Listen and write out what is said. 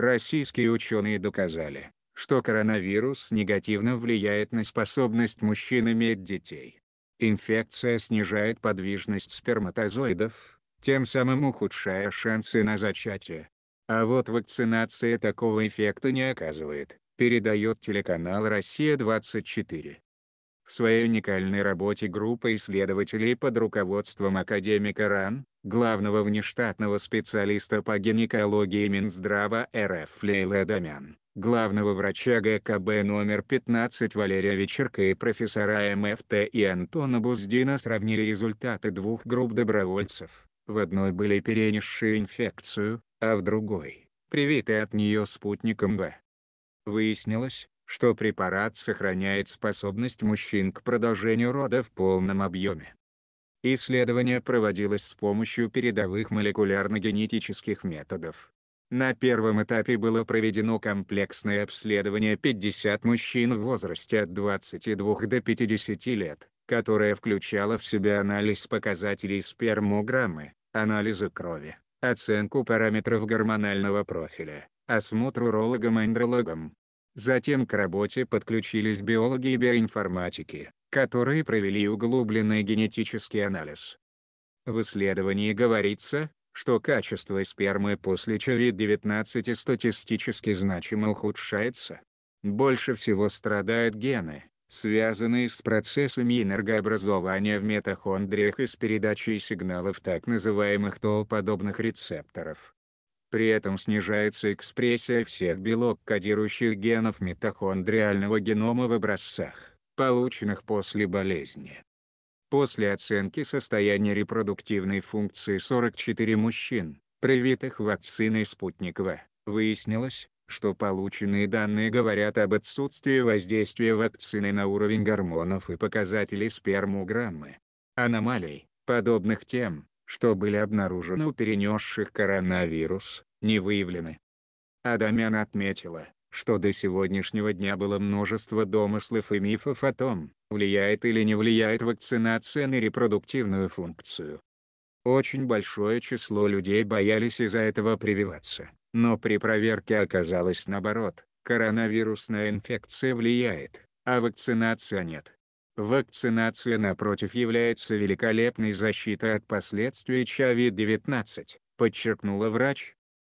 Российские ученые доказали, что коронавирус негативно влияет на способность мужчин иметь детей. Инфекция снижает подвижность сперматозоидов, тем самым ухудшая шансы на зачатие. А вот вакцинация такого эффекта не оказывает, передает телеканал «Россия-24». В своей уникальной работе группа исследователей под руководством академика РАН, главного внештатного специалиста по гинекологии Минздрава РФ Лейла Дамян, главного врача ГКБ номер 15 Валерия Вечерка и профессора МФТ и Антона Буздина сравнили результаты двух групп добровольцев. В одной были перенесшие инфекцию, а в другой – привиты от нее спутником Б. Выяснилось, что препарат сохраняет способность мужчин к продолжению рода в полном объеме. Исследование проводилось с помощью передовых молекулярно-генетических методов. На первом этапе было проведено комплексное обследование 50 мужчин в возрасте от 22 до 50 лет, которое включало в себя анализ показателей спермограммы, анализы крови, оценку параметров гормонального профиля, осмотр урологом-андрологом, Затем к работе подключились биологи и биоинформатики, которые провели углубленный генетический анализ. В исследовании говорится, что качество спермы после COVID-19 статистически значимо ухудшается. Больше всего страдают гены, связанные с процессами энергообразования в митохондриях и с передачей сигналов так называемых толподобных рецепторов. При этом снижается экспрессия всех белок-кодирующих генов митохондриального генома в образцах, полученных после болезни. После оценки состояния репродуктивной функции 44 мужчин, привитых вакциной «Спутник В», выяснилось, что полученные данные говорят об отсутствии воздействия вакцины на уровень гормонов и показателей спермограммы. Аномалий, подобных тем, что были обнаружены у перенесших коронавирус, не выявлены. Адамян отметила, что до сегодняшнего дня было множество домыслов и мифов о том, влияет или не влияет вакцинация на репродуктивную функцию. Очень большое число людей боялись из-за этого прививаться, но при проверке оказалось наоборот, коронавирусная инфекция влияет, а вакцинация нет. Вакцинация напротив является великолепной защитой от последствий COVID-19, подчеркнула врач,